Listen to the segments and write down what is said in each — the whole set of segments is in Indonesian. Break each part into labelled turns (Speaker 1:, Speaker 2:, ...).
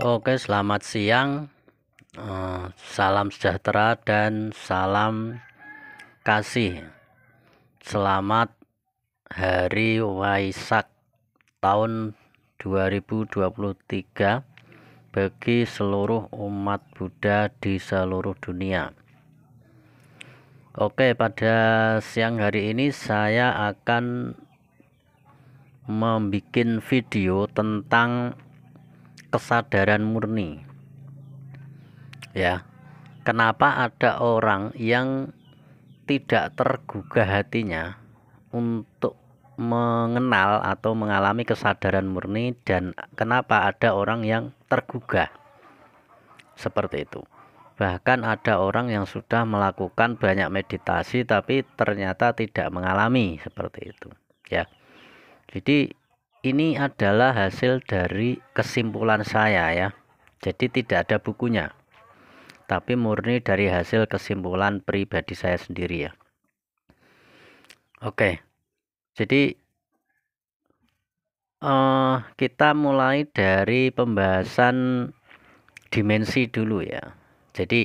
Speaker 1: Oke, selamat siang. Eh, salam sejahtera dan salam kasih. Selamat Hari Waisak tahun 2023 bagi seluruh umat Buddha di seluruh dunia. Oke, pada siang hari ini saya akan membuat video tentang kesadaran murni ya kenapa ada orang yang tidak tergugah hatinya untuk mengenal atau mengalami kesadaran murni dan kenapa ada orang yang tergugah seperti itu bahkan ada orang yang sudah melakukan banyak meditasi tapi ternyata tidak mengalami seperti itu ya jadi ini adalah hasil dari kesimpulan saya ya jadi tidak ada bukunya tapi murni dari hasil kesimpulan pribadi saya sendiri ya oke jadi uh, kita mulai dari pembahasan dimensi dulu ya jadi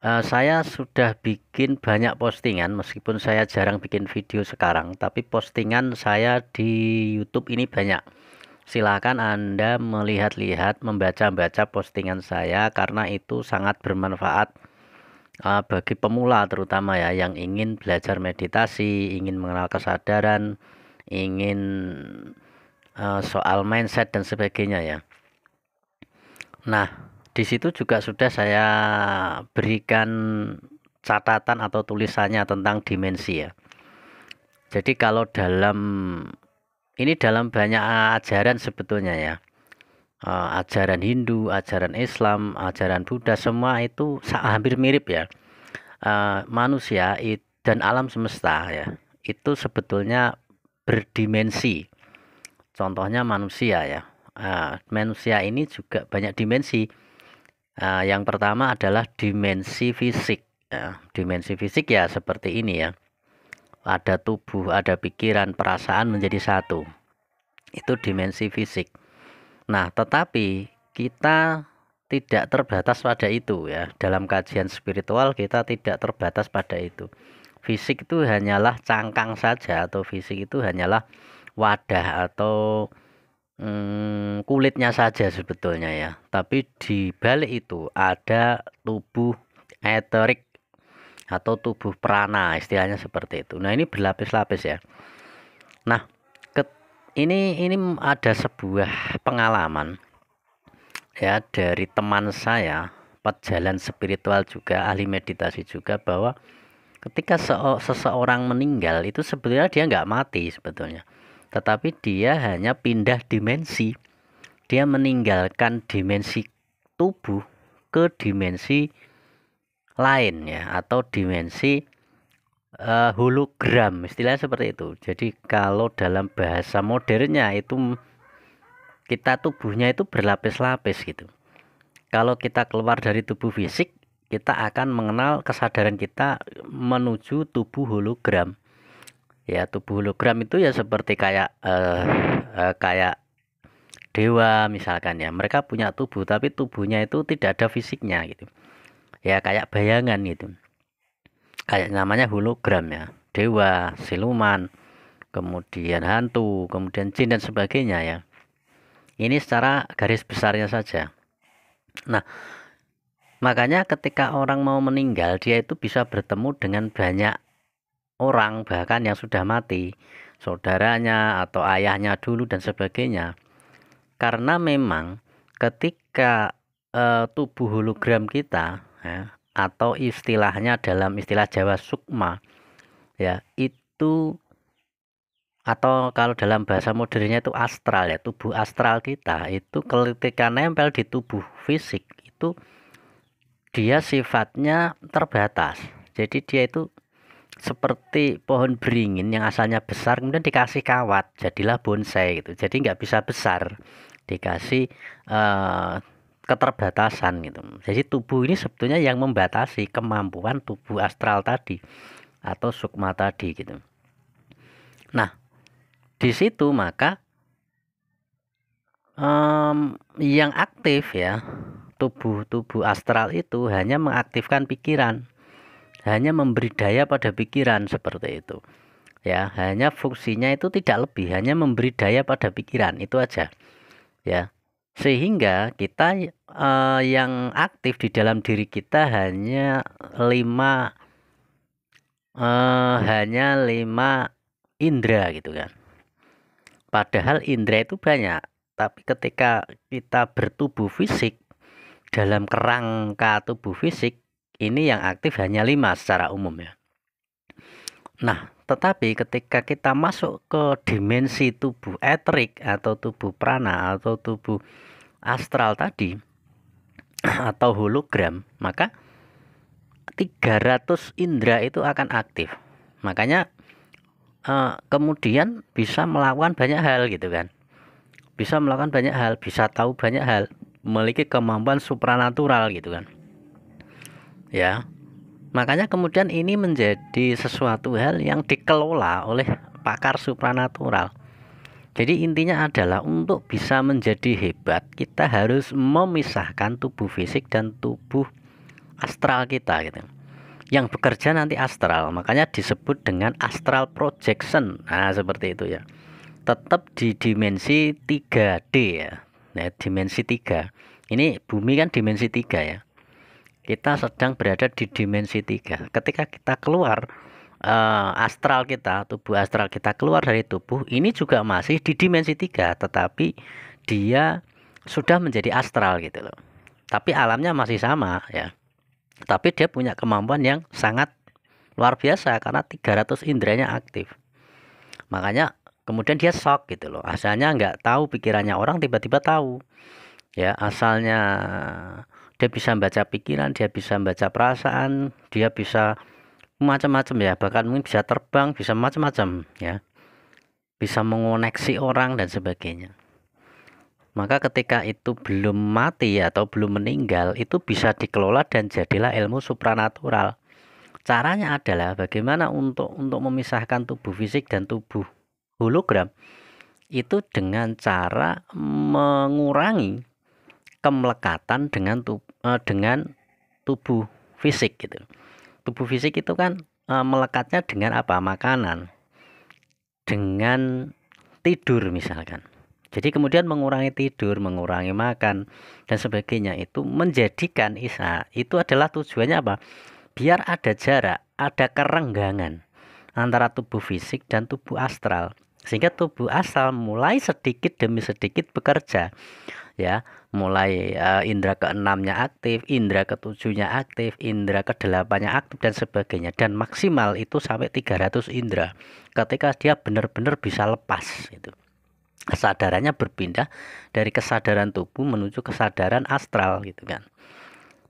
Speaker 1: Eh, saya sudah bikin banyak postingan meskipun saya jarang bikin video sekarang tapi postingan saya di YouTube ini banyak silakan Anda melihat-lihat membaca-baca postingan saya karena itu sangat bermanfaat uh, bagi pemula terutama ya yang ingin belajar meditasi ingin mengenal kesadaran ingin uh, soal mindset dan sebagainya ya nah di situ juga sudah saya berikan catatan atau tulisannya tentang dimensi ya. Jadi kalau dalam ini dalam banyak eh, ajaran sebetulnya ya. Eh, ajaran Hindu, ajaran Islam, ajaran Buddha semua itu hampir mirip ya. Eh, manusia dan alam semesta ya. Itu sebetulnya berdimensi. Contohnya manusia ya. manusia ini juga banyak dimensi Uh, yang pertama adalah dimensi fisik. Ya, dimensi fisik ya seperti ini ya. Ada tubuh, ada pikiran, perasaan menjadi satu. Itu dimensi fisik. Nah, tetapi kita tidak terbatas pada itu ya. Dalam kajian spiritual kita tidak terbatas pada itu. Fisik itu hanyalah cangkang saja atau fisik itu hanyalah wadah atau hmm, kulitnya saja sebetulnya ya tapi di balik itu ada tubuh eterik atau tubuh prana istilahnya seperti itu nah ini berlapis-lapis ya nah ke, ini ini ada sebuah pengalaman ya dari teman saya pejalan spiritual juga ahli meditasi juga bahwa ketika se seseorang meninggal itu sebetulnya dia nggak mati sebetulnya tetapi dia hanya pindah dimensi. Dia meninggalkan dimensi tubuh ke dimensi lain ya atau dimensi uh, hologram istilahnya seperti itu. Jadi kalau dalam bahasa modernnya itu kita tubuhnya itu berlapis-lapis gitu. Kalau kita keluar dari tubuh fisik, kita akan mengenal kesadaran kita menuju tubuh hologram ya tubuh hologram itu ya seperti kayak uh, uh, kayak dewa misalkan ya mereka punya tubuh tapi tubuhnya itu tidak ada fisiknya gitu ya kayak bayangan gitu kayak namanya hologram ya dewa siluman kemudian hantu kemudian jin dan sebagainya ya ini secara garis besarnya saja nah makanya ketika orang mau meninggal dia itu bisa bertemu dengan banyak orang bahkan yang sudah mati saudaranya atau ayahnya dulu dan sebagainya karena memang ketika e, tubuh hologram kita ya, atau istilahnya dalam istilah Jawa sukma ya itu atau kalau dalam bahasa modernnya itu astral ya tubuh astral kita itu ketika nempel di tubuh fisik itu dia sifatnya terbatas jadi dia itu seperti pohon beringin yang asalnya besar kemudian dikasih kawat jadilah bonsai gitu jadi nggak bisa besar dikasih uh, keterbatasan gitu jadi tubuh ini sebetulnya yang membatasi kemampuan tubuh astral tadi atau sukma tadi gitu nah di situ maka um, yang aktif ya tubuh tubuh astral itu hanya mengaktifkan pikiran hanya memberi daya pada pikiran seperti itu ya hanya fungsinya itu tidak lebih hanya memberi daya pada pikiran itu aja ya sehingga kita eh, yang aktif di dalam diri kita hanya lima eh, hanya lima indera gitu kan padahal indera itu banyak tapi ketika kita bertubuh fisik dalam kerangka tubuh fisik ini yang aktif hanya 5 secara umum ya. Nah, tetapi ketika kita masuk ke dimensi tubuh etrik atau tubuh prana atau tubuh astral tadi atau hologram, maka 300 indera itu akan aktif. Makanya eh, kemudian bisa melakukan banyak hal gitu kan. Bisa melakukan banyak hal, bisa tahu banyak hal, memiliki kemampuan supranatural gitu kan ya makanya kemudian ini menjadi sesuatu hal yang dikelola oleh pakar supranatural jadi intinya adalah untuk bisa menjadi hebat kita harus memisahkan tubuh fisik dan tubuh astral kita gitu yang bekerja nanti astral makanya disebut dengan astral projection nah seperti itu ya tetap di dimensi 3D ya nah, dimensi 3 ini bumi kan dimensi 3 ya kita sedang berada di dimensi tiga. Ketika kita keluar uh, astral kita, tubuh astral kita keluar dari tubuh, ini juga masih di dimensi tiga, tetapi dia sudah menjadi astral gitu loh. Tapi alamnya masih sama ya. Tapi dia punya kemampuan yang sangat luar biasa karena 300 indranya aktif. Makanya kemudian dia shock gitu loh. Asalnya nggak tahu pikirannya orang tiba-tiba tahu. Ya, asalnya dia bisa baca pikiran dia bisa baca perasaan dia bisa macam-macam ya bahkan mungkin bisa terbang bisa macam-macam ya bisa mengoneksi orang dan sebagainya maka ketika itu belum mati atau belum meninggal itu bisa dikelola dan jadilah ilmu supranatural caranya adalah bagaimana untuk untuk memisahkan tubuh fisik dan tubuh hologram itu dengan cara mengurangi kemelekatan dengan tubuh uh, dengan tubuh fisik gitu. Tubuh fisik itu kan uh, melekatnya dengan apa? Makanan. Dengan tidur misalkan. Jadi kemudian mengurangi tidur, mengurangi makan dan sebagainya itu menjadikan isa itu adalah tujuannya apa? Biar ada jarak, ada kerenggangan antara tubuh fisik dan tubuh astral. Sehingga tubuh astral mulai sedikit demi sedikit bekerja ya mulai uh, indera keenamnya aktif indera ketujuhnya aktif indera kedelapannya aktif dan sebagainya dan maksimal itu sampai 300 indera ketika dia benar-benar bisa lepas itu kesadarannya berpindah dari kesadaran tubuh menuju kesadaran astral gitu kan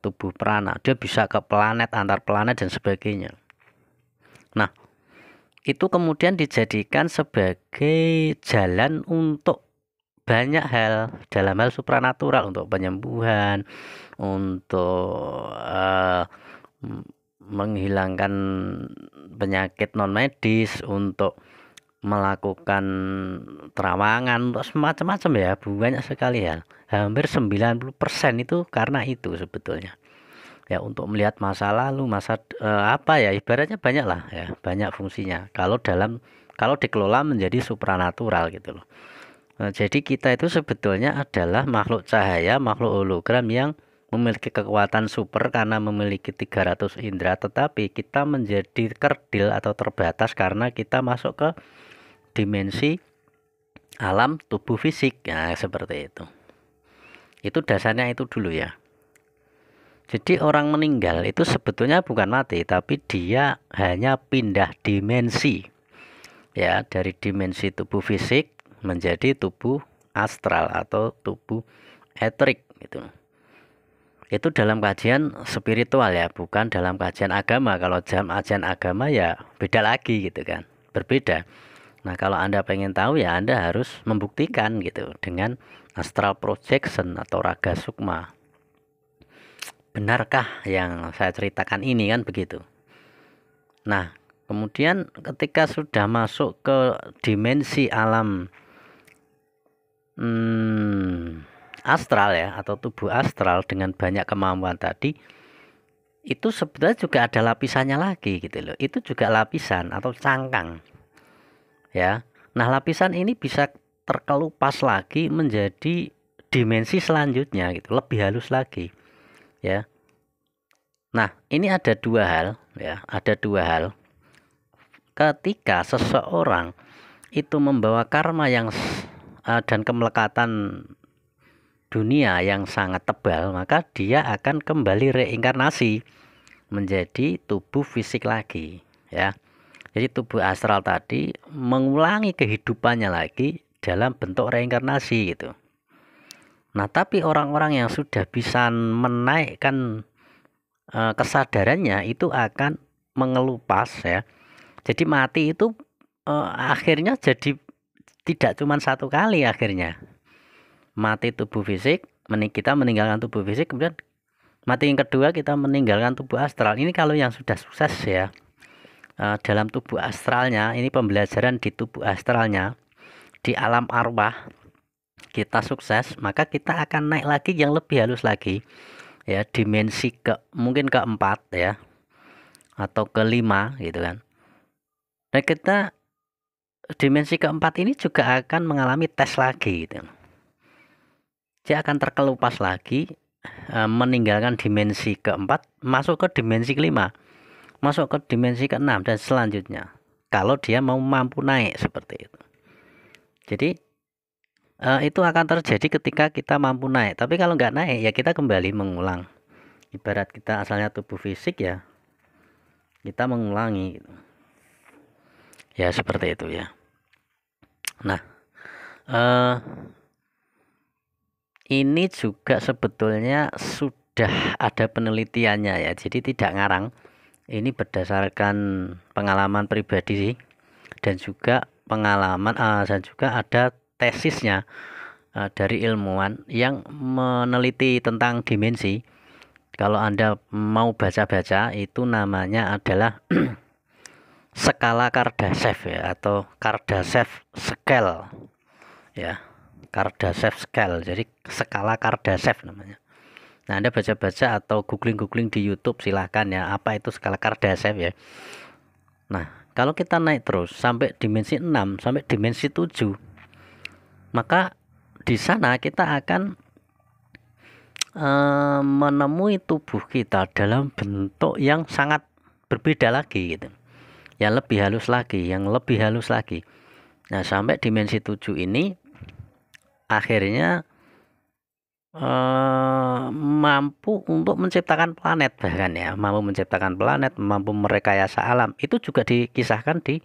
Speaker 1: tubuh prana dia bisa ke planet antar planet dan sebagainya nah itu kemudian dijadikan sebagai jalan untuk banyak hal dalam hal supranatural untuk penyembuhan untuk uh, menghilangkan penyakit non medis untuk melakukan terawangan untuk semacam-macam ya banyak sekali hal hampir 90% itu karena itu sebetulnya ya untuk melihat masa lalu masa uh, apa ya ibaratnya banyak lah ya banyak fungsinya kalau dalam kalau dikelola menjadi supranatural gitu loh Nah, jadi kita itu sebetulnya adalah makhluk cahaya, makhluk hologram yang memiliki kekuatan super karena memiliki 300 indera tetapi kita menjadi kerdil atau terbatas karena kita masuk ke dimensi alam tubuh fisik nah seperti itu itu dasarnya itu dulu ya jadi orang meninggal itu sebetulnya bukan mati tapi dia hanya pindah dimensi ya dari dimensi tubuh fisik menjadi tubuh astral atau tubuh etrik gitu. Itu dalam kajian spiritual ya, bukan dalam kajian agama. Kalau jam ajian agama ya beda lagi gitu kan, berbeda. Nah kalau anda pengen tahu ya anda harus membuktikan gitu dengan astral projection atau raga sukma. Benarkah yang saya ceritakan ini kan begitu? Nah kemudian ketika sudah masuk ke dimensi alam hmm, astral ya atau tubuh astral dengan banyak kemampuan tadi itu sebenarnya juga ada lapisannya lagi gitu loh. Itu juga lapisan atau cangkang. Ya. Nah, lapisan ini bisa terkelupas lagi menjadi dimensi selanjutnya gitu, lebih halus lagi. Ya. Nah, ini ada dua hal ya, ada dua hal. Ketika seseorang itu membawa karma yang uh, dan kemelekatan dunia yang sangat tebal, maka dia akan kembali reinkarnasi menjadi tubuh fisik lagi, ya. Jadi tubuh astral tadi mengulangi kehidupannya lagi dalam bentuk reinkarnasi gitu. Nah, tapi orang-orang yang sudah bisa menaikkan e, kesadarannya itu akan mengelupas ya. Jadi mati itu e, akhirnya jadi tidak cuma satu kali akhirnya mati tubuh fisik kita meninggalkan tubuh fisik kemudian mati yang kedua kita meninggalkan tubuh astral ini kalau yang sudah sukses ya eh, dalam tubuh astralnya ini pembelajaran di tubuh astralnya di alam arwah kita sukses maka kita akan naik lagi yang lebih halus lagi ya dimensi ke mungkin keempat ya atau kelima gitu kan nah kita dimensi keempat ini juga akan mengalami tes lagi gitu. Dia akan terkelupas lagi e, meninggalkan dimensi keempat masuk ke dimensi kelima masuk ke dimensi keenam dan selanjutnya kalau dia mau mampu naik seperti itu jadi e, itu akan terjadi ketika kita mampu naik tapi kalau nggak naik ya kita kembali mengulang ibarat kita asalnya tubuh fisik ya kita mengulangi gitu. ya seperti itu ya Nah, eh, ini juga sebetulnya sudah ada penelitiannya ya, jadi tidak ngarang. Ini berdasarkan pengalaman pribadi sih, dan juga pengalaman eh, dan juga ada tesisnya eh, dari ilmuwan yang meneliti tentang dimensi. Kalau anda mau baca-baca itu namanya adalah skala Kardashev ya atau Kardashev scale ya Kardashev scale jadi skala Kardashev namanya nah anda baca-baca atau googling-googling di YouTube silahkan ya apa itu skala Kardashev ya nah kalau kita naik terus sampai dimensi 6 sampai dimensi 7 maka di sana kita akan uh, menemui tubuh kita dalam bentuk yang sangat berbeda lagi gitu yang lebih halus lagi yang lebih halus lagi nah sampai dimensi 7 ini akhirnya eh, mampu untuk menciptakan planet bahkan ya mampu menciptakan planet mampu merekayasa alam itu juga dikisahkan di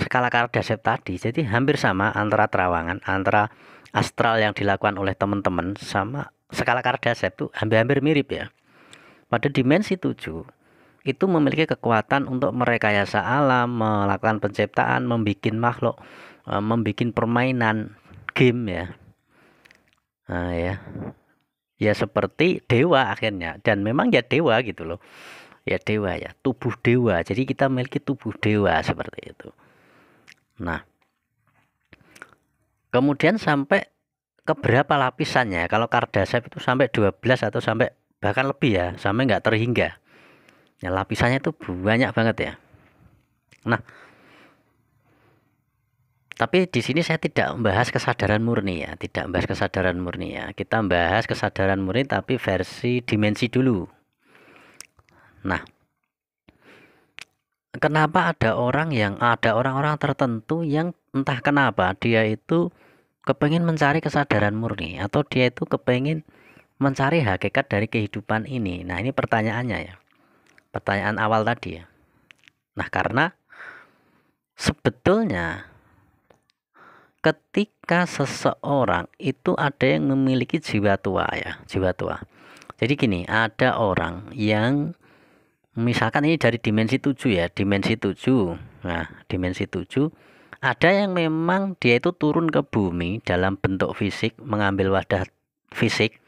Speaker 1: skala kardasep tadi jadi hampir sama antara terawangan antara astral yang dilakukan oleh teman-teman sama skala kardasep itu hampir-hampir mirip ya pada dimensi 7 itu memiliki kekuatan untuk merekayasa alam, melakukan penciptaan, membuat makhluk, eh, membuat permainan game ya. Nah, ya. Ya seperti dewa akhirnya dan memang ya dewa gitu loh. Ya dewa ya, tubuh dewa. Jadi kita memiliki tubuh dewa seperti itu. Nah, kemudian sampai ke berapa lapisannya? Kalau kardasep itu sampai 12 atau sampai bahkan lebih ya, sampai nggak terhingga ya lapisannya itu banyak banget ya nah tapi di sini saya tidak membahas kesadaran murni ya tidak membahas kesadaran murni ya kita membahas kesadaran murni tapi versi dimensi dulu nah kenapa ada orang yang ada orang-orang tertentu yang entah kenapa dia itu kepengen mencari kesadaran murni atau dia itu kepengen mencari hakikat dari kehidupan ini nah ini pertanyaannya ya pertanyaan awal tadi ya. Nah, karena sebetulnya ketika seseorang itu ada yang memiliki jiwa tua ya, jiwa tua. Jadi gini, ada orang yang misalkan ini dari dimensi 7 ya, dimensi 7. Nah, dimensi 7 ada yang memang dia itu turun ke bumi dalam bentuk fisik, mengambil wadah fisik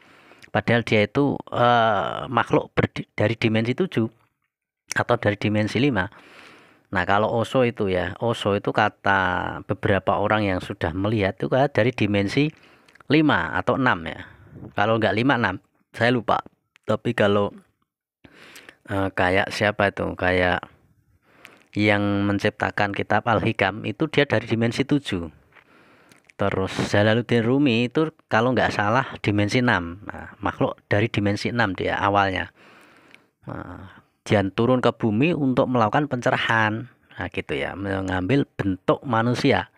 Speaker 1: padahal dia itu uh, makhluk dari dimensi 7 atau dari dimensi 5 nah kalau oso itu ya oso itu kata beberapa orang yang sudah melihat itu dari dimensi 5 atau 6 ya kalau nggak 5 6 saya lupa tapi kalau eh, kayak siapa itu kayak yang menciptakan kitab Al-Hikam itu dia dari dimensi 7 terus Jalaluddin Rumi itu kalau nggak salah dimensi 6 nah, makhluk dari dimensi 6 dia awalnya nah, kemudian turun ke bumi untuk melakukan pencerahan nah gitu ya mengambil bentuk manusia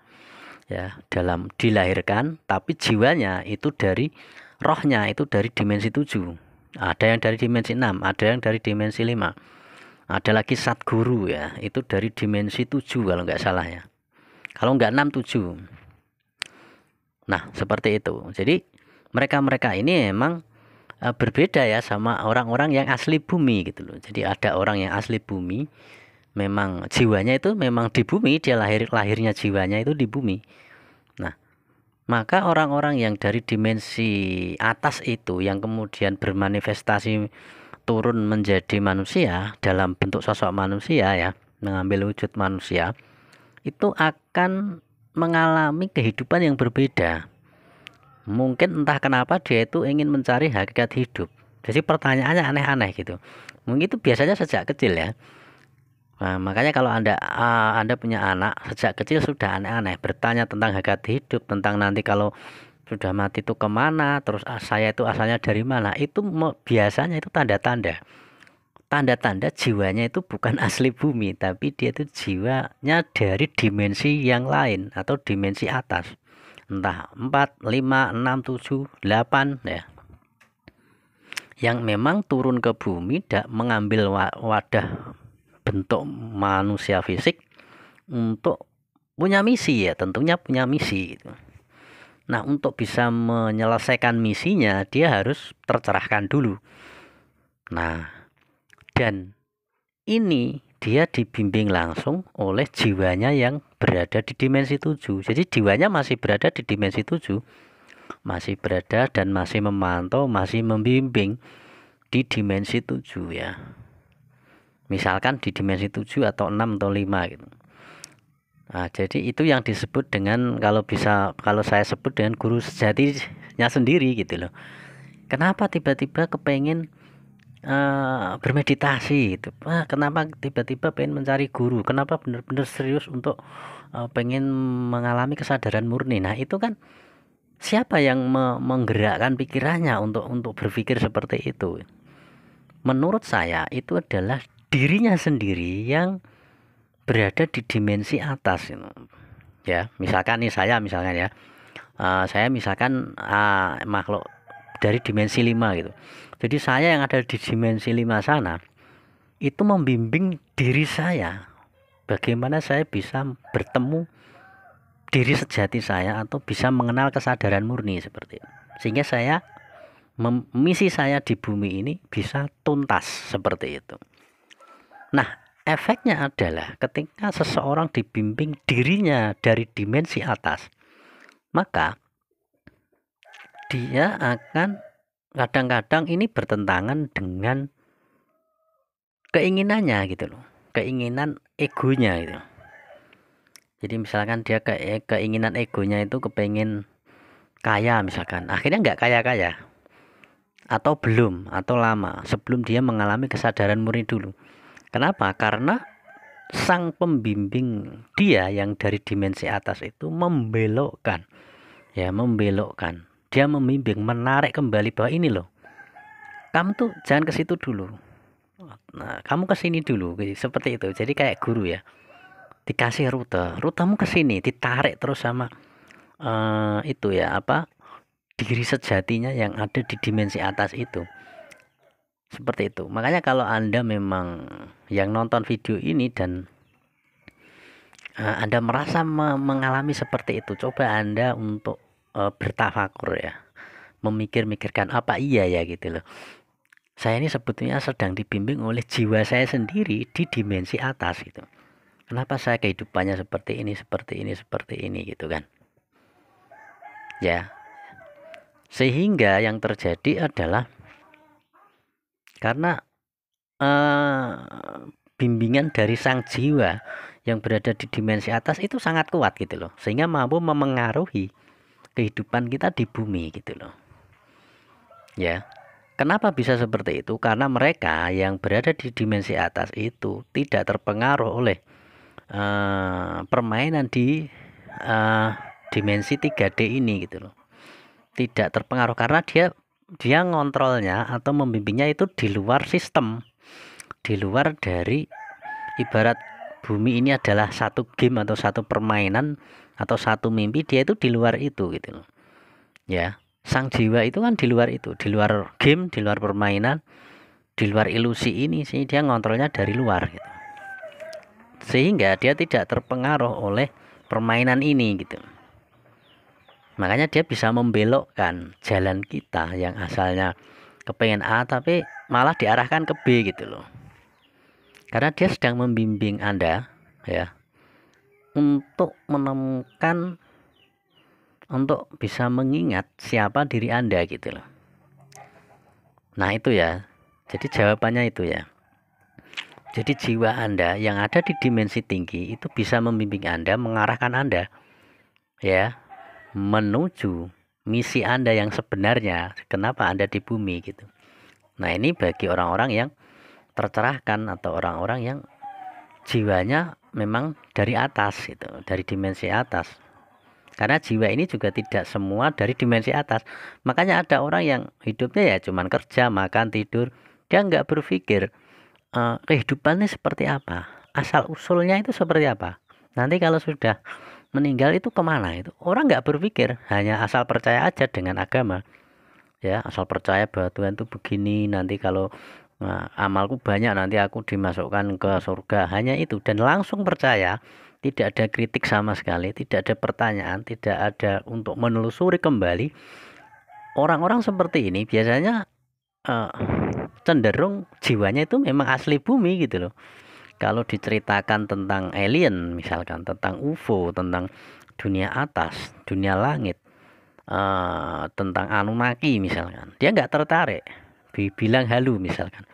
Speaker 1: ya dalam dilahirkan tapi jiwanya itu dari rohnya itu dari dimensi 7 ada yang dari dimensi 6 ada yang dari dimensi 5 ada lagi sat guru ya itu dari dimensi 7 kalau nggak salah ya kalau nggak 6 7 nah seperti itu jadi mereka-mereka ini emang uh, berbeda ya sama orang-orang yang asli bumi gitu loh. Jadi ada orang yang asli bumi memang jiwanya itu memang di bumi, dia lahir lahirnya jiwanya itu di bumi. Nah, maka orang-orang yang dari dimensi atas itu yang kemudian bermanifestasi turun menjadi manusia dalam bentuk sosok manusia ya, mengambil wujud manusia itu akan mengalami kehidupan yang berbeda mungkin entah kenapa dia itu ingin mencari hakikat hidup jadi pertanyaannya aneh-aneh gitu mungkin itu biasanya sejak kecil ya nah, makanya kalau anda uh, anda punya anak sejak kecil sudah aneh-aneh bertanya tentang hakikat hidup tentang nanti kalau sudah mati itu kemana terus ah, saya itu asalnya dari mana itu biasanya itu tanda-tanda tanda-tanda jiwanya itu bukan asli bumi tapi dia itu jiwanya dari dimensi yang lain atau dimensi atas entah 4, 5, 6, 7, 8 ya. Yang memang turun ke bumi tidak mengambil wadah bentuk manusia fisik untuk punya misi ya, tentunya punya misi gitu. Nah, untuk bisa menyelesaikan misinya dia harus tercerahkan dulu. Nah, dan ini dia dibimbing langsung oleh jiwanya yang berada di dimensi 7. Jadi jiwanya masih berada di dimensi 7. Masih berada dan masih memantau, masih membimbing di dimensi 7 ya. Misalkan di dimensi 7 atau 6 atau 5 gitu. Nah, jadi itu yang disebut dengan kalau bisa kalau saya sebut dengan guru sejatinya sendiri gitu loh. Kenapa tiba-tiba kepengen uh, bermeditasi itu ah, kenapa tiba-tiba pengen mencari guru kenapa benar-benar serius untuk uh, pengen mengalami kesadaran murni nah itu kan siapa yang me menggerakkan pikirannya untuk untuk berpikir seperti itu menurut saya itu adalah dirinya sendiri yang berada di dimensi atas itu ya misalkan nih saya misalkan ya uh, saya misalkan uh, makhluk dari dimensi 5 gitu. Jadi saya yang ada di dimensi 5 sana itu membimbing diri saya bagaimana saya bisa bertemu diri sejati saya atau bisa mengenal kesadaran murni seperti itu. Sehingga saya misi saya di bumi ini bisa tuntas seperti itu. Nah, efeknya adalah ketika seseorang dibimbing dirinya dari dimensi atas, maka dia akan kadang-kadang ini bertentangan dengan keinginannya gitu loh keinginan egonya gitu jadi misalkan dia ke eh, keinginan egonya itu kepengen kaya misalkan akhirnya nggak kaya kaya atau belum atau lama sebelum dia mengalami kesadaran murni dulu kenapa karena sang pembimbing dia yang dari dimensi atas itu membelokkan ya membelokkan dia membimbing menarik kembali bahwa ini loh kamu tuh jangan ke situ dulu nah kamu ke sini dulu gitu, seperti itu jadi kayak guru ya dikasih rute rutemu ke sini ditarik terus sama uh, itu ya apa diri sejatinya yang ada di dimensi atas itu seperti itu makanya kalau anda memang yang nonton video ini dan uh, anda merasa mengalami seperti itu coba anda untuk uh, bertafakur ya memikir-mikirkan apa iya ya gitu loh saya ini sebetulnya sedang dibimbing oleh jiwa saya sendiri di dimensi atas gitu kenapa saya kehidupannya seperti ini seperti ini seperti ini gitu kan ya sehingga yang terjadi adalah karena eh, bimbingan dari sang jiwa yang berada di dimensi atas itu sangat kuat gitu loh sehingga mampu memengaruhi kehidupan kita di bumi gitu loh. Ya. Kenapa bisa seperti itu? Karena mereka yang berada di dimensi atas itu tidak terpengaruh oleh uh, permainan di uh, dimensi 3D ini gitu loh. Tidak terpengaruh karena dia dia ngontrolnya atau membimbingnya itu di luar sistem. Di luar dari ibarat bumi ini adalah satu game atau satu permainan atau satu mimpi dia itu di luar itu gitu loh ya sang jiwa itu kan di luar itu di luar game di luar permainan di luar ilusi ini sih dia ngontrolnya dari luar gitu sehingga dia tidak terpengaruh oleh permainan ini gitu makanya dia bisa membelokkan jalan kita yang asalnya kepengen A tapi malah diarahkan ke B gitu loh karena dia sedang membimbing Anda ya untuk menemukan untuk bisa mengingat siapa diri Anda gitu loh. Nah, itu ya. Jadi jawabannya itu ya. Jadi jiwa Anda yang ada di dimensi tinggi itu bisa membimbing Anda, mengarahkan Anda ya menuju misi Anda yang sebenarnya. Kenapa Anda di bumi gitu. Nah, ini bagi orang-orang yang tercerahkan atau orang-orang yang jiwanya memang dari atas itu, dari dimensi atas. Karena jiwa ini juga tidak semua dari dimensi atas. Makanya ada orang yang hidupnya ya cuman kerja, makan, tidur, dia nggak berpikir uh, eh, kehidupannya seperti apa, asal usulnya itu seperti apa. Nanti kalau sudah meninggal itu kemana itu orang nggak berpikir hanya asal percaya aja dengan agama ya asal percaya bahwa Tuhan itu begini nanti kalau Nah, amalku banyak nanti aku dimasukkan ke surga. Hanya itu dan langsung percaya, tidak ada kritik sama sekali, tidak ada pertanyaan, tidak ada untuk menelusuri kembali. Orang-orang seperti ini biasanya uh, cenderung jiwanya itu memang asli bumi gitu loh. Kalau diceritakan tentang alien misalkan, tentang UFO, tentang dunia atas, dunia langit, uh, tentang Anunnaki misalkan, dia nggak tertarik dibilang halu misalkan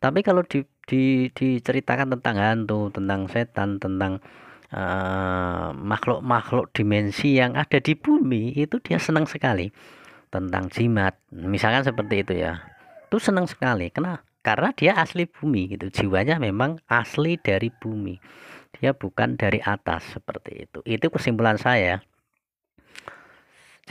Speaker 1: tapi kalau di, di, diceritakan tentang hantu tentang setan tentang uh, makhluk-makhluk dimensi yang ada di bumi itu dia senang sekali tentang jimat misalkan seperti itu ya itu senang sekali kenapa karena dia asli bumi gitu jiwanya memang asli dari bumi dia bukan dari atas seperti itu itu kesimpulan saya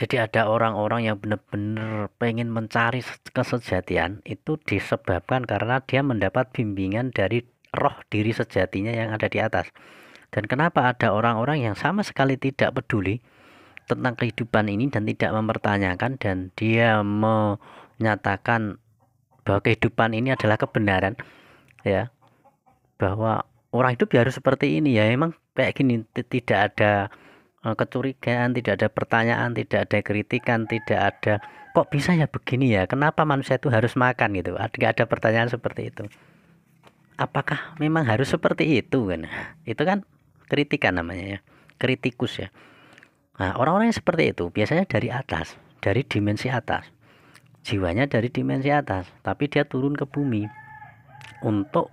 Speaker 1: jadi ada orang-orang yang benar-benar pengen mencari kesejatian itu disebabkan karena dia mendapat bimbingan dari roh diri sejatinya yang ada di atas. Dan kenapa ada orang-orang yang sama sekali tidak peduli tentang kehidupan ini dan tidak mempertanyakan dan dia menyatakan bahwa kehidupan ini adalah kebenaran ya bahwa orang hidup ya harus seperti ini ya emang kayak gini tidak ada Eh, kecurigaan, tidak ada pertanyaan, tidak ada kritikan, tidak ada kok bisa ya begini ya, kenapa manusia itu harus makan gitu, tidak ada pertanyaan seperti itu. Apakah memang harus seperti itu kan? Itu kan kritikan namanya ya, kritikus ya. Nah, orang-orang yang seperti itu biasanya dari atas, dari dimensi atas. Jiwanya dari dimensi atas, tapi dia turun ke bumi untuk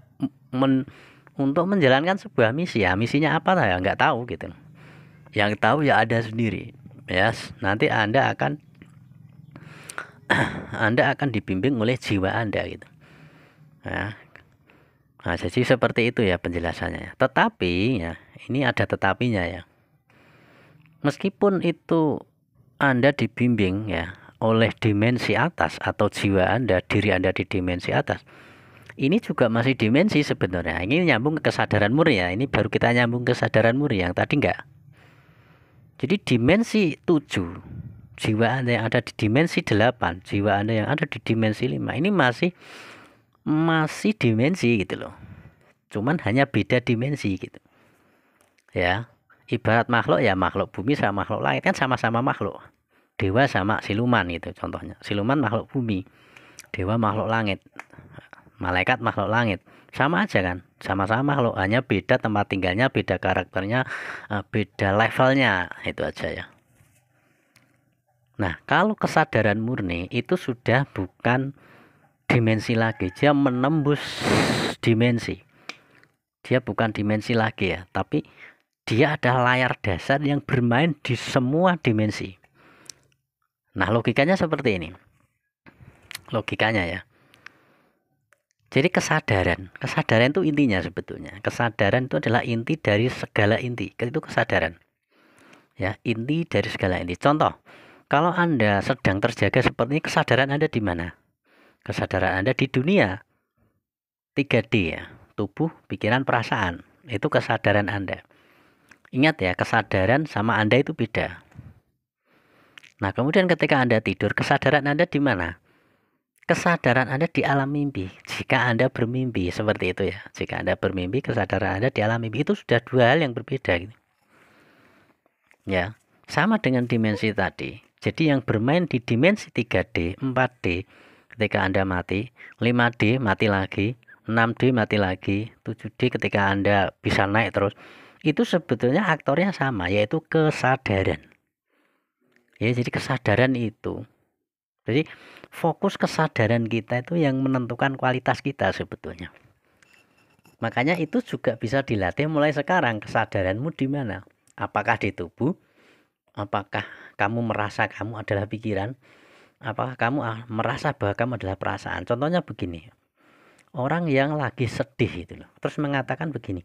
Speaker 1: men untuk menjalankan sebuah misi ya misinya apa ya nggak tahu gitu yang tahu ya ada sendiri ya yes, nanti anda akan anda akan dibimbing oleh jiwa anda gitu ya nah jadi seperti itu ya penjelasannya ya. tetapi ya ini ada tetapinya ya meskipun itu anda dibimbing ya oleh dimensi atas atau jiwa Anda, diri Anda di dimensi atas. Ini juga masih dimensi sebenarnya. Ini nyambung ke kesadaran murni ya. Ini baru kita nyambung ke kesadaran murni yang tadi enggak. Jadi dimensi 7 jiwa Anda yang ada di dimensi 8, jiwa Anda yang ada di dimensi 5 ini masih masih dimensi gitu loh. Cuman hanya beda dimensi gitu. Ya, ibarat makhluk ya makhluk bumi sama makhluk langit kan sama-sama makhluk. Dewa sama siluman gitu contohnya. Siluman makhluk bumi, dewa makhluk langit, malaikat makhluk langit. Sama aja kan? sama-sama loh hanya beda tempat tinggalnya beda karakternya eh, beda levelnya itu aja ya Nah kalau kesadaran murni itu sudah bukan dimensi lagi dia menembus dimensi dia bukan dimensi lagi ya tapi dia ada layar dasar yang bermain di semua dimensi. Nah, logikanya seperti ini. Logikanya ya. Jadi kesadaran, kesadaran itu intinya sebetulnya. Kesadaran itu adalah inti dari segala inti. Itu kesadaran. Ya, inti dari segala inti. Contoh, kalau Anda sedang terjaga seperti ini, kesadaran Anda di mana? Kesadaran Anda di dunia. 3D ya, tubuh, pikiran, perasaan. Itu kesadaran Anda. Ingat ya, kesadaran sama Anda itu beda. Nah, kemudian ketika Anda tidur, kesadaran Anda di mana? kesadaran Anda di alam mimpi. Jika Anda bermimpi seperti itu ya. Jika Anda bermimpi, kesadaran Anda di alam mimpi itu sudah dua hal yang berbeda gitu. Ya, sama dengan dimensi tadi. Jadi yang bermain di dimensi 3D, 4D ketika Anda mati, 5D mati lagi, 6D mati lagi, 7D ketika Anda bisa naik terus. Itu sebetulnya aktornya sama yaitu kesadaran. Ya, jadi kesadaran itu jadi fokus kesadaran kita itu yang menentukan kualitas kita sebetulnya. Makanya itu juga bisa dilatih mulai sekarang kesadaranmu di mana? Apakah di tubuh? Apakah kamu merasa kamu adalah pikiran? Apakah kamu ah, merasa bahwa kamu adalah perasaan? Contohnya begini. Orang yang lagi sedih itu loh, terus mengatakan begini.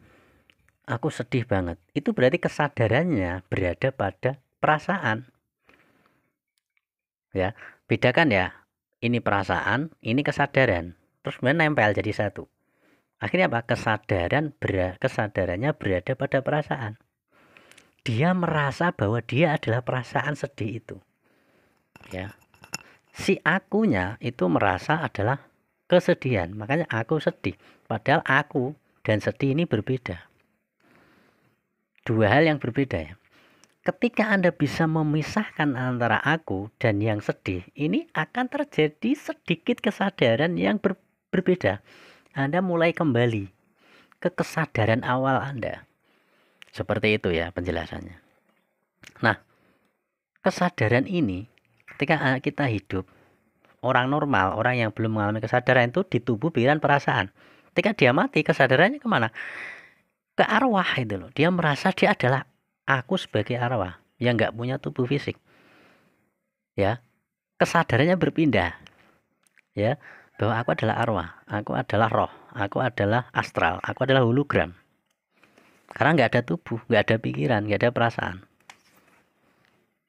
Speaker 1: Aku sedih banget. Itu berarti kesadarannya berada pada perasaan. Ya, bedakan ya ini perasaan ini kesadaran terus kemudian nempel jadi satu akhirnya apa kesadaran ber kesadarannya berada pada perasaan dia merasa bahwa dia adalah perasaan sedih itu ya si akunya itu merasa adalah kesedihan makanya aku sedih padahal aku dan sedih ini berbeda dua hal yang berbeda ya ketika Anda bisa memisahkan antara aku dan yang sedih, ini akan terjadi sedikit kesadaran yang ber, berbeda. Anda mulai kembali ke kesadaran awal Anda. Seperti itu ya penjelasannya. Nah, kesadaran ini ketika eh, kita hidup, orang normal, orang yang belum mengalami kesadaran itu di tubuh, pikiran, perasaan. Ketika dia mati, kesadarannya kemana? Ke arwah itu loh. Dia merasa dia adalah aku sebagai arwah yang nggak punya tubuh fisik ya kesadarannya berpindah ya bahwa aku adalah arwah aku adalah roh aku adalah astral aku adalah hologram karena nggak ada tubuh nggak ada pikiran nggak ada perasaan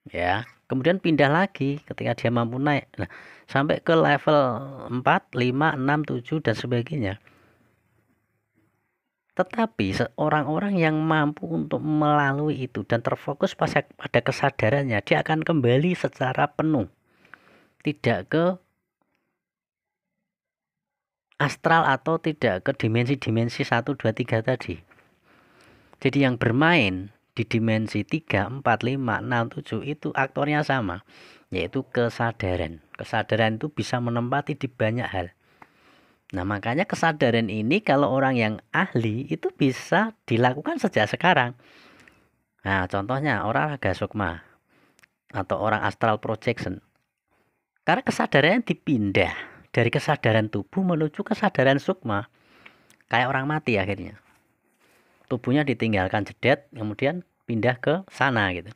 Speaker 1: ya kemudian pindah lagi ketika dia mampu naik nah, sampai ke level 4 5 6 7 dan sebagainya tetapi orang-orang yang mampu untuk melalui itu dan terfokus pada kesadarannya, dia akan kembali secara penuh. Tidak ke astral atau tidak ke dimensi-dimensi 1, 2, 3 tadi. Jadi yang bermain di dimensi 3, 4, 5, 6, 7 itu aktornya sama, yaitu kesadaran. Kesadaran itu bisa menempati di banyak hal Nah, makanya kesadaran ini kalau orang yang ahli itu bisa dilakukan sejak sekarang. Nah, contohnya orang raga sukma atau orang astral projection. Karena kesadaran dipindah dari kesadaran tubuh menuju kesadaran sukma. Kayak orang mati akhirnya. Tubuhnya ditinggalkan jedet, kemudian pindah ke sana gitu.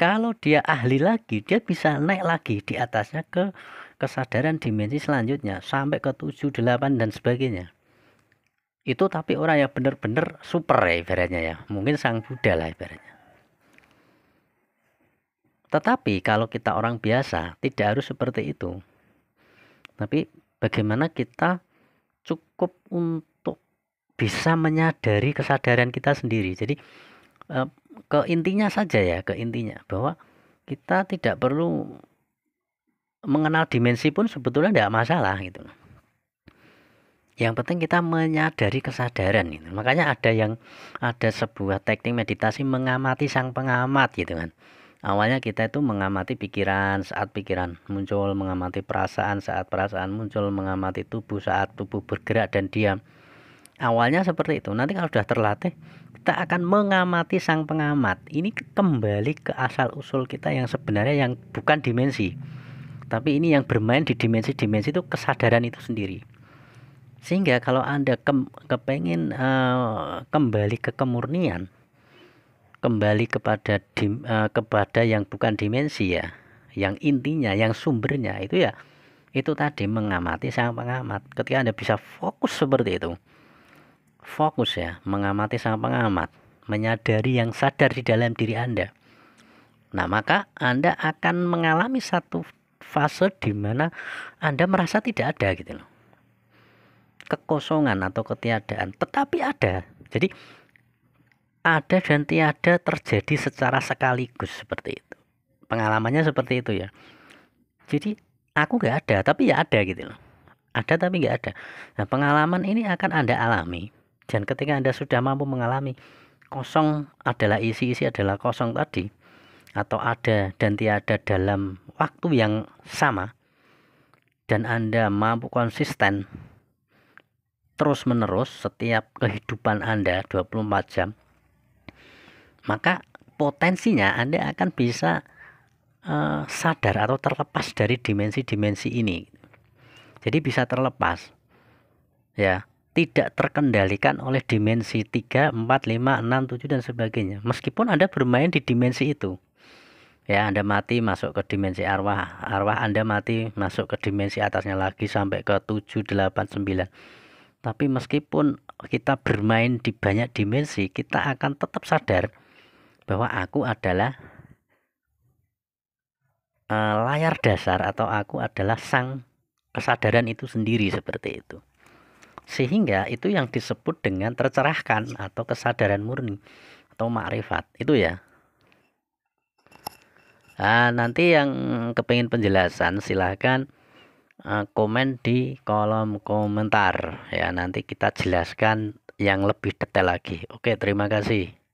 Speaker 1: Kalau dia ahli lagi, dia bisa naik lagi di atasnya ke kesadaran dimensi selanjutnya sampai ke tujuh delapan dan sebagainya itu tapi orang yang benar-benar super ya ibaratnya ya mungkin sang Buddha lah ibaratnya tetapi kalau kita orang biasa tidak harus seperti itu tapi bagaimana kita cukup untuk bisa menyadari kesadaran kita sendiri jadi eh, ke intinya saja ya ke intinya bahwa kita tidak perlu mengenal dimensi pun sebetulnya tidak masalah gitu yang penting kita menyadari kesadaran gitu. makanya ada yang ada sebuah teknik meditasi mengamati sang pengamat gitu kan awalnya kita itu mengamati pikiran saat pikiran muncul mengamati perasaan saat perasaan muncul mengamati tubuh saat tubuh bergerak dan diam awalnya seperti itu nanti kalau sudah terlatih kita akan mengamati sang pengamat ini kembali ke asal usul kita yang sebenarnya yang bukan dimensi tapi ini yang bermain di dimensi-dimensi itu kesadaran itu sendiri sehingga kalau anda ke kepengen uh, eh, kembali ke kemurnian kembali kepada dim, uh, kepada yang bukan dimensi ya yang intinya yang sumbernya itu ya itu tadi mengamati sang pengamat ketika anda bisa fokus seperti itu fokus ya mengamati sang pengamat menyadari yang sadar di dalam diri anda nah maka anda akan mengalami satu fase di mana Anda merasa tidak ada gitu loh. Kekosongan atau ketiadaan, tetapi ada. Jadi ada dan tiada terjadi secara sekaligus seperti itu. Pengalamannya seperti itu ya. Jadi aku nggak ada, tapi ya ada gitu loh. Ada tapi nggak ada. Nah pengalaman ini akan Anda alami. Dan ketika Anda sudah mampu mengalami kosong adalah isi, isi adalah kosong tadi atau ada dan tiada dalam waktu yang sama dan Anda mampu konsisten terus menerus setiap kehidupan Anda 24 jam maka potensinya Anda akan bisa uh, sadar atau terlepas dari dimensi-dimensi ini jadi bisa terlepas ya tidak terkendalikan oleh dimensi 3, 4, 5, 6, 7 dan sebagainya meskipun Anda bermain di dimensi itu ya Anda mati masuk ke dimensi arwah arwah Anda mati masuk ke dimensi atasnya lagi sampai ke 7 8 9 tapi meskipun kita bermain di banyak dimensi kita akan tetap sadar bahwa aku adalah uh, layar dasar atau aku adalah sang kesadaran itu sendiri seperti itu sehingga itu yang disebut dengan tercerahkan atau kesadaran murni atau makrifat itu ya Nah, nanti yang kepingin penjelasan silahkan eh, komen di kolom komentar ya nanti kita jelaskan yang lebih detail lagi. Oke, terima kasih.